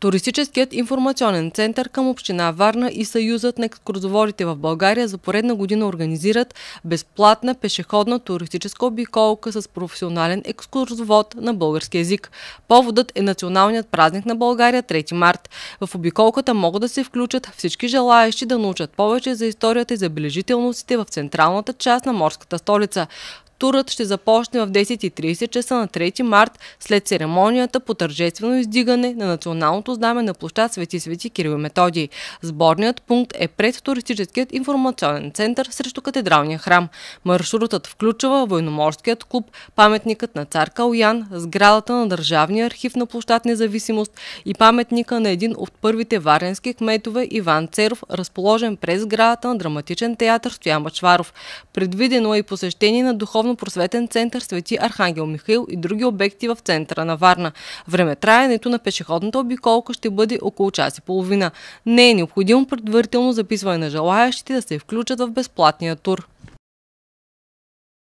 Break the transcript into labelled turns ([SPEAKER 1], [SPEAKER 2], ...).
[SPEAKER 1] Туристическият информационен център към Община Варна и Съюзът на екскурзоводите в България за поредна година организират безплатна пешеходна туристическа обиколка с професионален екскурзовод на български язик. Поводът е националният празник на България 3 март. В обиколката могат да се включат всички желаящи да научат повече за историята и забележителностите в централната част на морската столица. Турът ще започне в 10.30 часа на 3 март след церемонията по тържествено издигане на националното знаме на площад Свети Свети Кирил Методий. Сборният пункт е пред туристическият информационен център срещу катедралния храм. Маршрутът включва военноморският клуб, паметникът на цар Калуян, сградата на Държавния архив на площад Независимост и паметника на един от първите варенски кметове Иван Церов, разположен през сградата на драматичен театър Стоян Бачваров. Предвидено е и посещение на духовно духовно-просветен център Свети Архангел Михаил и други обекти в центъра на Варна. траянето на пешеходната обиколка ще бъде около час и половина. Не е необходимо предварително записване на желаящите да се включат в безплатния тур.